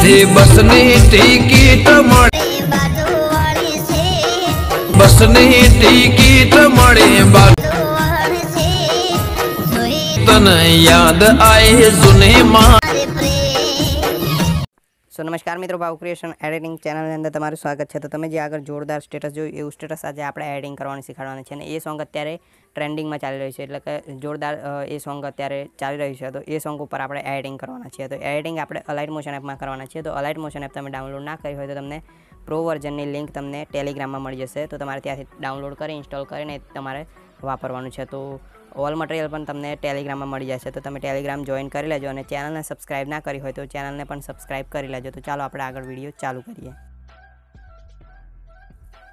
થી બસની ટિકિટ મળી બસની ટિકિટ મળી તને યાદ આય જુની માં સો નમસ્કાર મિત્રો ભાવ ક્રિએશન એડિટિંગ ચેનલની અંદર તમારું સ્વાગત છે તો તમે જે આગળ જોરદાર સ્ટેટસ જોયું એવું સ્ટેટસ આજે આપણે એડિટિંગ કરવાનું શીખવાડવાનું છે અને એ સોંગ અત્યારે ટ્રેન્ડિંગમાં ચાલી રહ્યું છે એટલે કે જોરદાર એ સોંગ અત્યારે ચાલી રહ્યું છે તો એ સોંગ ઉપર આપણે એડિટિંગ કરવાના છીએ તો એડિટિંગ આપણે અલાઇટ મોશન એપમાં કરવાના છીએ તો અલાઇટ મોશન એપ તમે ડાઉનલોડ ના કરી હોય તો તમને પ્રો વર્ઝનની લિંક તમને ટેલિગ્રામમાં મળી જશે તો તમારે ત્યાંથી ડાઉનલોડ કરી ઇન્સ્ટોલ કરીને તમારે વાપરવાનું છે તો ઓલ મટીરિયલ પણ તમને ટેલિગ્રામમાં મળી જશે તો તમે ટેલિગ્રામ જોઈન કરી લેજો અને ચેનલને સબસ્ક્રાઈબ ના કરી હોય તો ચેનલને પણ સબસ્ક્રાઈબ કરી લેજો તો ચાલો આપણે આગળ વિડીયો ચાલુ કરીએ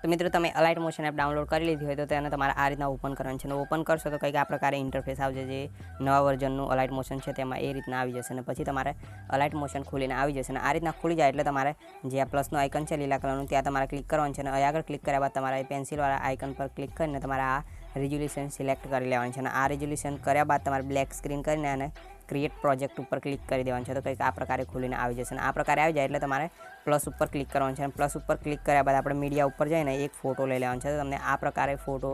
તો મિત્રો તમે અલાઇટ મોશન એપ ડાઉનલોડ કરી લીધી હોય તો તેને તમારે આ રીતના ઓપન કરવાનું છે અને ઓપન કરશો તો કંઈક આ પ્રકારે ઇન્ટરફેસ આવશે જે નવા વર્ઝનનું અલાઇટ મોશન છે તેમાં એ રીતના આવી જશે અને પછી તમારે અલાઇટ મોશન ખુલીને આવી જશે અને આ રીતના ખુલી જાય એટલે તમારે જે આ પ્લસનું આઇકન છે લીલા કલરનું ત્યાં તમારે ક્લિક કરવાનું છે અને આગળ ક્લિક કર્યા બાદ તમારે પેન્સિલવાળા આઇકન પર ક્લિક કરીને તમારે આ રેઝ્યુલેશન સિલેક્ટ કરી લેવાનું છે અને આ રેઝ્યુલેશન કર્યા બાદ તમારે બ્લેક સ્ક્રીન કરીને અને ક્રિએટ પ્રોજેક્ટ ઉપર ક્લિક કરી દેવાનું છે તો કંઈક આ પ્રકારે ખુલીને આવી જશે અને આ પ્રકારે આવી જાય એટલે તમારે પ્લસ ઉપર ક્લિક કરવાનું છે અને પ્લસ ઉપર ક્લિક કર્યા બાદ આપણે મીડિયા ઉપર જઈને એક ફોટો લઈ લેવાનો છે તો તમને આ પ્રકારે ફોટો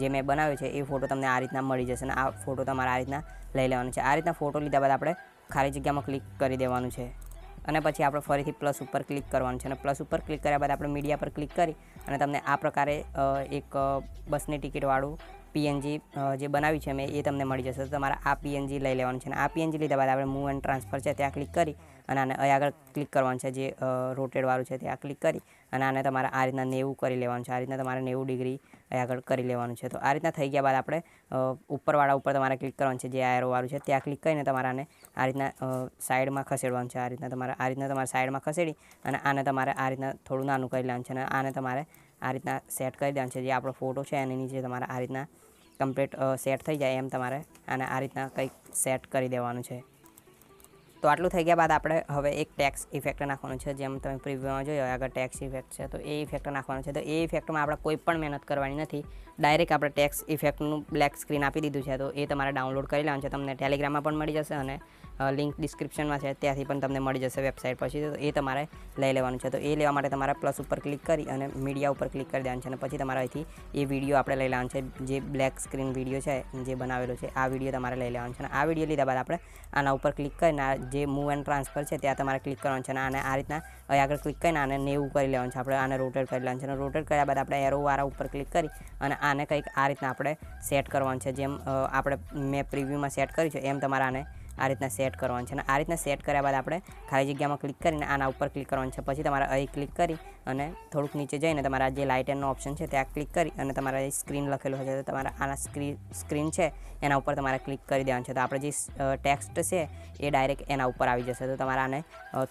જે મેં બનાવ્યો છે એ ફોટો તમને આ રીતના મળી જશે અને આ ફોટો તમારે આ રીતના લઈ લેવાનો છે આ રીતના ફોટો લીધા બાદ આપણે ખાલી જગ્યામાં ક્લિક કરી દેવાનું છે અને પછી આપણે ફરીથી પ્લસ ઉપર ક્લિક કરવાનું છે અને પ્લસ ઉપર ક્લિક કર્યા બાદ આપણે મીડિયા પર ક્લિક કરી અને તમને આ પ્રકારે એક બસની ટિકિટવાળું પીએનજી જે બનાવી છે મેં એ તમને મળી જશે તો તમારે આ પીએનજી લઈ લેવાનું છે અને આ પીએનજી લીધા બાદ આપણે મૂવ એન્ડ ટ્રાન્સફર છે ત્યાં ક્લિક કરી અને આને અહીં આગળ ક્લિક કરવાનું છે જે રોટેડવાળું છે ત્યાં ક્લિક કરી અને આને તમારે આ રીતના નેવું કરી લેવાનું છે આ રીતના તમારે નેવું ડિગ્રી અહીં આગળ કરી લેવાનું છે તો આ રીતના થઈ ગયા બાદ આપણે ઉપરવાળા ઉપર તમારે ક્લિક કરવાનું છે જે આયરોવાળું છે ત્યાં ક્લિક કરીને તમારે આને આ રીતના સાઈડમાં ખસેડવાનું છે આ રીતના તમારે આ રીતના તમારે સાઈડમાં ખસેડી અને આને તમારે આ રીતના થોડું નાનું કરી લેવાનું છે અને આને તમારે આ રીતના સેટ કરી દેવાનું છે જે આપણો ફોટો છે એની નીચે તમારે આ રીતના કમ્પ્લીટ સેટ થઈ જાય એમ તમારે અને આ રીતના કંઈક સેટ કરી દેવાનું છે તો આટલું થઈ ગયા બાદ આપણે હવે એક ટેક્સ ઇફેક્ટ નાખવાનું છે જેમ તમે પ્રિવ્યુમાં જોયો હોય આગળ ટેક્સ ઇફેક્ટ છે તો એ ઇફેક્ટ નાખવાનું છે તો એ ઇફેક્ટમાં આપણે કોઈ પણ મહેનત કરવાની નથી ડાયરેક્ટ આપણે ટેક્સ ઇફેક્ટનું બ્લેક સ્ક્રીન આપી દીધું છે તો એ તમારે ડાઉનલોડ કરી લેવાનું છે તમને ટેલિગ્રામમાં પણ મળી જશે અને લિંક ડિસ્ક્રિપ્શનમાં છે ત્યાંથી પણ તમને મળી જશે વેબસાઇટ પછી તો એ તમારે લઈ લેવાનું છે તો એ લેવા માટે તમારે પ્લસ ઉપર ક્લિક કરી અને મીડિયા ઉપર ક્લિક કરી દેવાનું છે અને પછી તમારે અહીંથી એ વિડીયો આપણે લઈ લેવાનો છે જે બ્લેક સ્ક્રીન વિડીયો છે જે બનાવેલો છે આ વિડીયો તમારે લઈ લેવાનો છે અને આ વિડીયો લીધા બાદ આપણે આના ઉપર ક્લિક કરીને જે મૂવ એન્ડ ટ્રાન્સફર છે ત્યાં તમારે ક્લિક કરવાનું છે અને આને આ રીતના અહીં આગળ ક્લિક કરીને આને નેવું કરી લેવાનું છે આપણે આને રોટેટ કરી લેવાનું છે અને રોટેટ કર્યા બાદ આપણે એરોવાળા ઉપર ક્લિક કરી અને આને કંઈક આ રીતના આપણે સેટ કરવાનું છે જેમ આપણે મેં પ્રિવ્યૂમાં સેટ કર્યું છે એમ તમારે આને આ રીતના સેટ કરવાનું છે અને આ રીતના સેટ કર્યા બાદ આપણે ખાલી જગ્યામાં ક્લિક કરીને આના ઉપર ક્લિક કરવાનું છે પછી તમારે અહીં ક્લિક કરી અને થોડુંક નીચે જઈને તમારા જે લાઇટ એન્ડનો ઓપ્શન છે ત્યાં ક્લિક કરી અને તમારા જે સ્ક્રીન લખેલું હશે તો તમારા આના સ્ક્રીન સ્ક્રીન છે એના ઉપર તમારે ક્લિક કરી દેવાનું છે તો આપણે જે ટેક્સ્ટ છે એ ડાયરેક્ટ એના ઉપર આવી જશે તો તમારે આને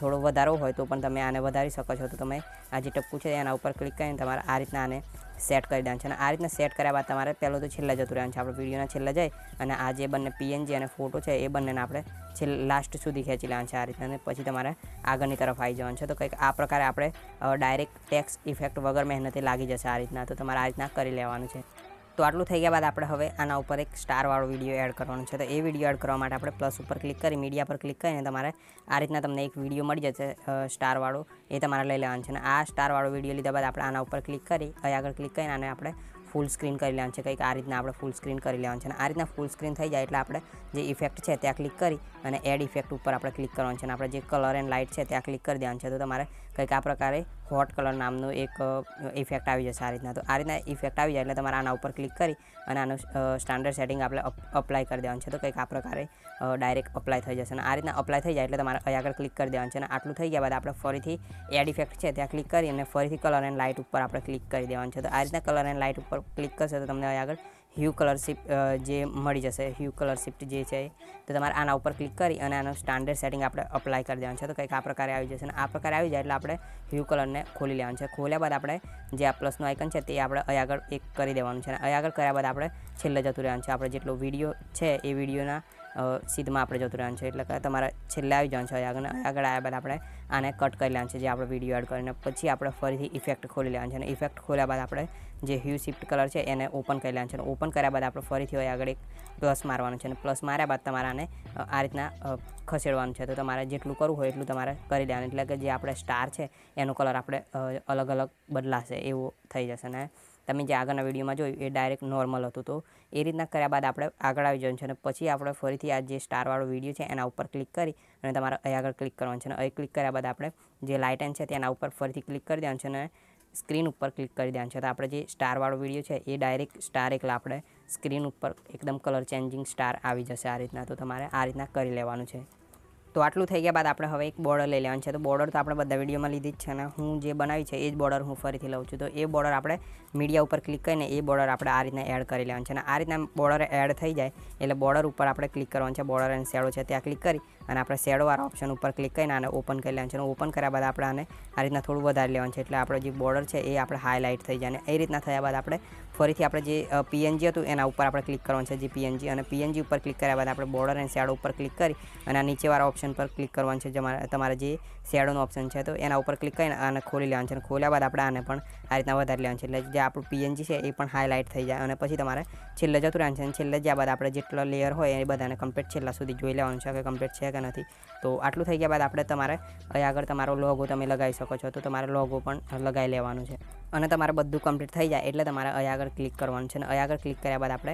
થોડો વધારવો હોય તો પણ તમે આને વધારી શકો છો તો તમે આ જે ટપકું છે એના ઉપર ક્લિક કરીને તમારે આ રીતના આને સેટ કરી દેવાનું છે અને આ રીતના સેટ કર્યા બાદ તમારે પહેલો તો છેલ્લે જતું રહેવાનું છે આપણે વિડીયોના છેલ્લે જાય અને આ જે બંને પીએનજી અને ફોટો છે એ બંનેને આપણે છેલ્લે લાસ્ટ સુધી ખેંચી લેવાનું છે આ રીતના અને પછી તમારે આગળની તરફ આવી જવાનું છે તો કંઈક આ પ્રકારે આપણે ડાયરેક્ટ ડાયરેક્ટ ટેક્સ ઇફેક્ટ વગર મહેનતે લાગી જશે આ રીતના તો તમારે આ રીતના કરી લેવાનું છે તો આટલું થઈ ગયા બાદ આપણે હવે આના ઉપર એક સ્ટારવાળો વિડીયો એડ કરવાનો છે તો એ વિડીયો એડ કરવા માટે આપણે પ્લસ ઉપર ક્લિક કરી મીડિયા પર ક્લિક કરીને તમારે આ રીતના તમને એક વિડીયો મળી જશે સ્ટારવાળો એ તમારે લઈ લેવાનું છે અને આ સ્ટારવાળો વિડીયો લીધા બાદ આપણે આના ઉપર ક્લિક કરી અહીં આગળ ક્લિક કરીને આને આપણે ફૂલ સ્ક્રીન કરી લેવાનું છે કંઈક આ રીતના આપણે ફૂલ સ્ક્રીન કરી લેવાનું છે અને આ રીતના ફૂલ સ્ક્રીન થઈ જાય એટલે આપણે જે ઇફેક્ટ છે ત્યાં ક્લિક કરી અને એડ ઇફેક્ટ ઉપર આપણે ક્લિક કરવાનું છે અને આપણે જે કલર એન્ડ લાઇટ છે ત્યાં ક્લિક કરી દેવાનું છે તો તમારે કંઈક આ પ્રકારે હોટ કલર નામનું એક ઇફેક્ટ આવી જશે આ રીતના તો આ રીતના ઇફેક્ટ આવી જાય એટલે તમારે આના ઉપર ક્લિક કરી અને આનું સ્ટાન્ડર્ડ સેટિંગ આપણે અપ્લાય કરી દેવાનું છે તો કંઈક આ પ્રકારે ડાયરેક્ટ અપ્લાય થઈ જશે અને આ રીતના અપ્લાય થઈ જાય એટલે તમારે અહીં આગળ ક્લિક કરી દેવાનું છે અને આટલું થઈ ગયા બાદ આપણે ફરીથી એડ ઇફેક્ટ છે ત્યાં ક્લિક કરી અને ફરીથી કલર એન્ડ લાઇટ ઉપર આપણે ક્લિક કરી દેવાનું છે તો આ રીતના કલર એન્ડ લાઇટ ઉપર ક્લિક કરશે તો તમને અહીં આગળ હ્યુ કલર જે મળી જશે હ્યુ કલર જે છે તો તમારે આના ઉપર ક્લિક કરી અને આનું સ્ટાન્ડર્ડ સેટિંગ આપણે અપ્લાય કરી દેવાનું છે તો કંઈક આ પ્રકારે આવી જશે અને આ પ્રકારે આવી જાય એટલે આપણે હ્યુ કલરને ખોલી લેવાનું છે ખોલ્યા બાદ આપણે જે આ પ્લસનું આઇકન છે તે આપણે અહીં આગળ એક કરી દેવાનું છે અને અહીં આગળ કર્યા બાદ આપણે છેલ્લે જતું રહેવાનું છે આપણે જેટલો વિડીયો છે એ વિડીયોના સીધમાં આપણે જતું રહ્યા છીએ એટલે કે તમારે છેલ્લે આવી જવાનું છે આગળ આગળ આવ્યા બાદ આપણે આને કટ કરી લેવાનું છે જે આપણે વિડીયો એડ કરીને પછી આપણે ફરીથી ઇફેક્ટ ખોલી લેવાનું છે અને ઇફેક્ટ ખોલ્યા બાદ આપણે જે હ્યુ શિફ્ટ કલર છે એને ઓપન કરી લેવાનું છે અને ઓપન કર્યા બાદ આપણે ફરીથી હોય આગળ એક પ્લસ મારવાનું છે અને પ્લસ માર્યા બાદ તમારે આને આ રીતના ખસેડવાનું છે તો તમારે જેટલું કરવું હોય એટલું તમારે કરી લેવાનું એટલે કે જે આપણે સ્ટાર છે એનો કલર આપણે અલગ અલગ બદલાશે એવું થઈ જશે અને તમે જે આગળના વિડીયોમાં જોયું એ ડાયરેક્ટ નોર્મલ હતું તો એ રીતના કર્યા બાદ આપણે આગળ આવી જવાનું છે અને પછી આપણે ફરીથી આ જે સ્ટારવાળો વિડીયો છે એના ઉપર ક્લિક કરી અને તમારે અહીં આગળ ક્લિક કરવાનું છે અને અહીં ક્લિક કર્યા બાદ આપણે જે લાઇટન છે તેના ઉપર ફરીથી ક્લિક કરી દેવાનું છે અને સ્ક્રીન ઉપર ક્લિક કરી દેવાનું છે તો આપણે જે સ્ટારવાળો વિડીયો છે એ ડાયરેક્ટ સ્ટાર એકલા આપણે સ્ક્રીન ઉપર એકદમ કલર ચેન્જિંગ સ્ટાર આવી જશે આ રીતના તો તમારે આ રીતના કરી લેવાનું છે તો આટલું થઈ ગયા બાદ આપણે હવે એક બોર્ડર લઈ લેવાનું છે તો બોર્ડર તો આપણે બધા વિડીયોમાં લીધી જ છે અને હું જે બનાવી છે એ જ બોર્ડર હું ફરીથી લઉં છું તો એ બોર્ડર આપણે મીડિયા ઉપર ક્લિક કરીને એ બોર્ડર આપણે આ રીતના એડ કરી લેવાનું છે અને આ રીતના બોર્ડર એડ થઈ જાય એટલે બોર્ડર ઉપર આપણે ક્લિક કરવાનું છે બોર્ડર અને શેડો છે ત્યાં ક્લિક કરી અને આપણે શેડોવાળા ઓપ્શન ઉપર ક્લિક કરીને આને ઓપન કરી લેવાનું છે અને ઓપન કર્યા બાદ આપણે આને આ રીતના થોડું વધારે લેવાનું છે એટલે આપણો જે બોર્ડર છે એ આપણે હાઇલાઇટ થઈ જાય અને એ રીતના થયા બાદ આપણે ફરીથી આપણે જે પીએનજી હતું એના ઉપર આપણે ક્લિક કરવાનું છે જે પીએનજી અને પીએનજી ઉપર ક્લિક કર્યા બાદ આપણે બોર્ડર અને શેડો ઉપર ક્લિક કરી અને આ નીચેવાળા ઓપ્શન પર ક્લિક કરવાનું છે તમારા તમારે જે શેડોનો ઓપ્શન છે તો એના ઉપર ક્લિક કરીને આને ખોલી લેવાનું છે અને ખોલ્યા બાદ આપણે આને પણ આ રીતના વધારી લેવાનું છે એટલે જે આપણું પીએનજી છે એ પણ હાઇલાઇટ થઈ જાય અને પછી તમારે છેલ્લે જતું રહેવાનું છે અને છેલ્લે જ્યાં બાદ આપણે જેટલા લેયર હોય એ બધાને કમ્પ્લીટ છેલ્લા સુધી જોઈ લેવાનું છે કે કમ્પ્લીટ છે કે નથી તો આટલું થઈ ગયા બાદ આપણે તમારે અહીં આગળ તમારો લોગો તમે લગાવી શકો છો તો તમારે લોગો પણ લગાવી લેવાનું છે અને તમારે બધું કમ્પ્લીટ થઈ જાય એટલે તમારે અહીં આગળ ક્લિક કરવાનું છે અને અહીં આગળ ક્લિક કર્યા બાદ આપણે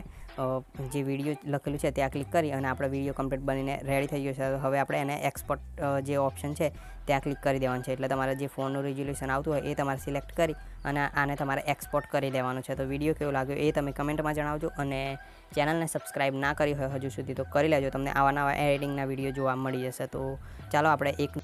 જે વિડીયો લખેલું છે ત્યાં ક્લિક કરી અને આપણો વિડીયો કમ્પ્લીટ બનીને રેડી થઈ ગયો છે હવે આપણે એને એક્સપોર્ટ જે ઓપ્શન છે ત્યાં ક્લિક કરી દેવાનું છે એટલે તમારે જે ફોનનું રિઝોલ્યુશન આવતું હોય એ તમારે સિલેક્ટ કરી અને આને તમારે એક્સપોર્ટ કરી દેવાનું છે તો વિડીયો કેવો લાગ્યો એ તમે કમેન્ટમાં જણાવજો અને ચેનલને સબસ્ક્રાઈબ ના કરી હોય હજુ સુધી તો કરી લેજો તમને આવા નવા એડિટિંગના વિડીયો જોવા મળી જશે તો ચાલો આપણે એક